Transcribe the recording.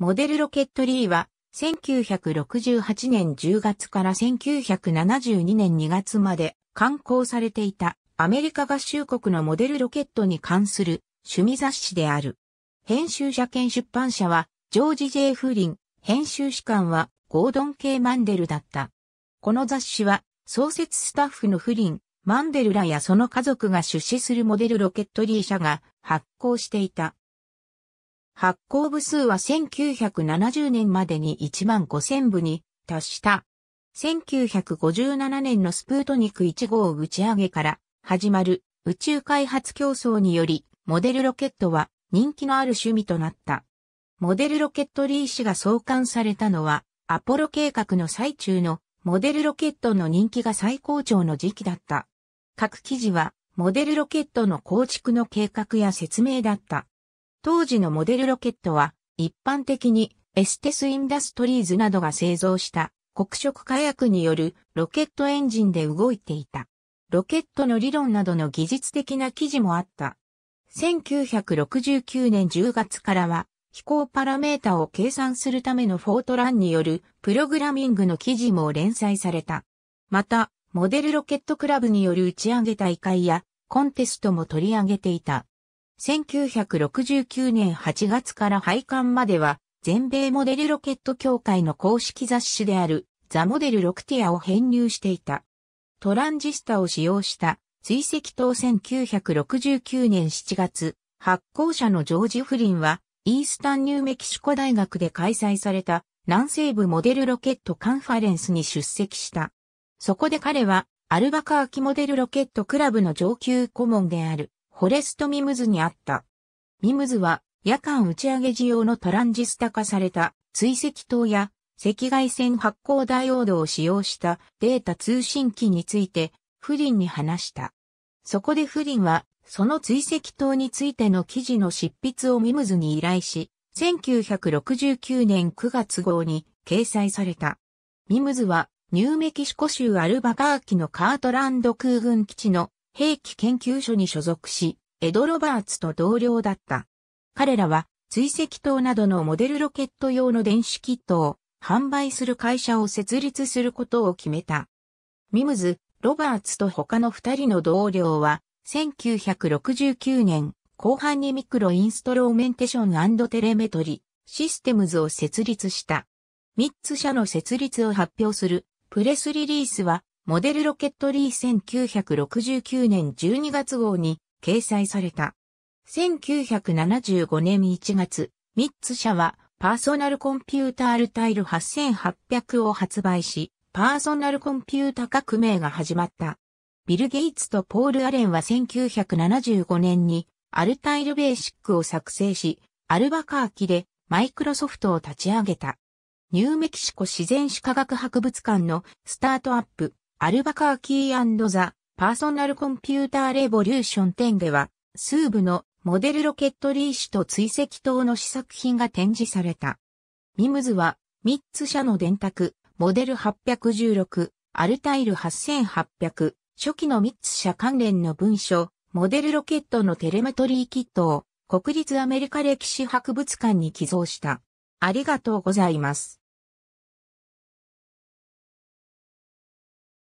モデルロケットリーは、1968年10月から1972年2月まで刊行されていたアメリカ合衆国のモデルロケットに関する趣味雑誌である。編集者兼出版社はジョージ・ジェイ・フーリン、編集士官はゴードン・ケマンデルだった。この雑誌は創設スタッフのフリン、マンデルらやその家族が出資するモデルロケットリー社が発行していた。発行部数は1970年までに1万5000部に達した。1957年のスプートニク1号打ち上げから始まる宇宙開発競争によりモデルロケットは人気のある趣味となった。モデルロケットリー氏が創刊されたのはアポロ計画の最中のモデルロケットの人気が最高潮の時期だった。各記事はモデルロケットの構築の計画や説明だった。当時のモデルロケットは、一般的にエステスインダストリーズなどが製造した黒色火薬によるロケットエンジンで動いていた。ロケットの理論などの技術的な記事もあった。1969年10月からは飛行パラメータを計算するためのフォートランによるプログラミングの記事も連載された。また、モデルロケットクラブによる打ち上げ大会やコンテストも取り上げていた。1969年8月から廃刊までは、全米モデルロケット協会の公式雑誌である、ザ・モデルロクティアを編入していた。トランジスタを使用した追跡等1969年7月、発行者のジョージ・フリンは、イースタンニューメキシコ大学で開催された南西部モデルロケットカンファレンスに出席した。そこで彼は、アルバカーキモデルロケットクラブの上級顧問である、ホレストミムズにあった。ミムズは夜間打ち上げ時用のトランジスタ化された追跡灯や赤外線発光ダイオードを使用したデータ通信機についてフリンに話した。そこでフリンはその追跡灯についての記事の執筆をミムズに依頼し、1969年9月号に掲載された。ミムズはニューメキシコ州アルバカーキのカートランド空軍基地の兵器研究所に所属し、エド・ロバーツと同僚だった。彼らは追跡塔などのモデルロケット用の電子キットを販売する会社を設立することを決めた。ミムズ、ロバーツと他の二人の同僚は、1969年後半にミクロインストローメンテションテレメトリシステムズを設立した。3つ社の設立を発表するプレスリリースはモデルロケットリー1969年12月号に掲載された。1975年1月、ミッツ社はパーソナルコンピュータールタイル8800を発売し、パーソナルコンピュータ革命が始まった。ビル・ゲイツとポール・アレンは1975年にアルタイル・ベーシックを作成し、アルバカーキでマイクロソフトを立ち上げた。ニューメキシコ自然史科学博物館のスタートアップアルバカーキーザ・パーソナルコンピューターレボリューション10では、スーブのモデルロケットリーシュと追跡等の試作品が展示された。ミムズは、3つ社の電卓、モデル816、アルタイル8800、初期の3つ社関連の文書、モデルロケットのテレメトリーキットを国立アメリカ歴史博物館に寄贈した。ありがとうございます。